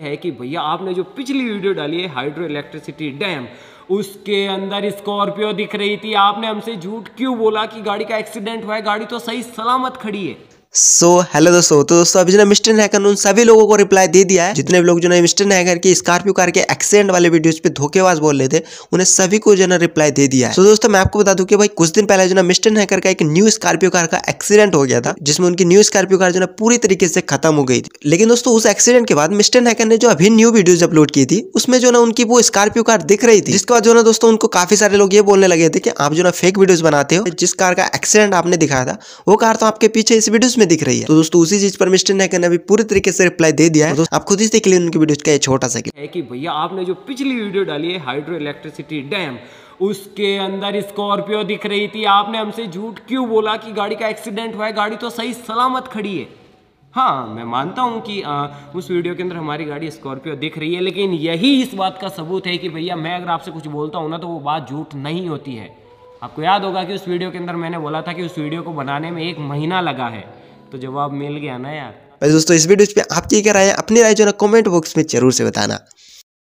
है कि भैया आपने जो पिछली वीडियो डाली है हाइड्रो इलेक्ट्रिसिटी डैम उसके अंदर स्कॉर्पियो दिख रही थी आपने हमसे झूठ क्यों बोला कि गाड़ी का एक्सीडेंट हुआ है गाड़ी तो सही सलामत खड़ी है सो so, हेलो दोस्तों तो दोस्तों अभी जो ना मिस्टर हैकर ने उन सभी लोगों को रिप्लाई दे दिया है जितने भी लोग जो ना मिस्टर हैकर की स्कॉर्पियो कार के एक्सीडेंट वाले वीडियोस पे धोखेबाज बोल रहे थे उन्हें सभी को जो ना रिप्लाई दे दिया है तो so, दोस्तों मैं आपको बता दूं कि भाई कुछ दिन पहले जो ना मिस्टर हैकर का एक न्यू स्कॉर्पियो कार का एक्सीडेंट हो गया था जिसमें उनकी न्यू स्कॉर्पियो कार जो ना पूरी तरीके से खत्म हो गई थी लेकिन दोस्तों उस एक्सीडेंट के बाद मिस्टर हैकर ने जो अभी न्यू वीडियोज अपलोड की थी उसमें जो ना उनकी वो स्कॉर्पियो कार दिख रही थी जिसके बाद जो ना दोस्तों उनको काफी सारे लोग ये बोलने लगे थे कि आप जो ना फेक वीडियोज बनाते हो जिस कार का एक्सीडेंट आपने दिखाया था वो कार तो आपके पीछे इस वीडियो में दिख रही है तो दोस्तों उसी चीज पर मिस्टर नायक ने अभी पूरी तरीके से रिप्लाई दे दिया है तो आप खुद ही देख लिया उनकी वीडियो का छोटा सा है भैया आपने जो पिछली वीडियो डाली है हाइड्रो इलेक्ट्रिसिटी डैम उसके अंदर स्कॉर्पियो दिख रही थी आपने हमसे झूठ क्यों बोला कि गाड़ी का एक्सीडेंट हुआ है गाड़ी तो सही सलामत खड़ी है हाँ मैं मानता हूँ कि आ, उस वीडियो के अंदर हमारी गाड़ी स्कॉर्पियो दिख रही है लेकिन यही इस बात का सबूत है कि भैया मैं अगर आपसे कुछ बोलता हूँ ना तो वो बात झूठ नहीं होती है आपको याद होगा कि उस वीडियो के अंदर मैंने बोला था कि उस वीडियो को बनाने में एक महीना लगा है तो जवाब मिल गया ना यार दोस्तों इस वीडियो पे आपकी क्या राय है अपनी राय जो ना कमेंट बॉक्स में जरूर से बताना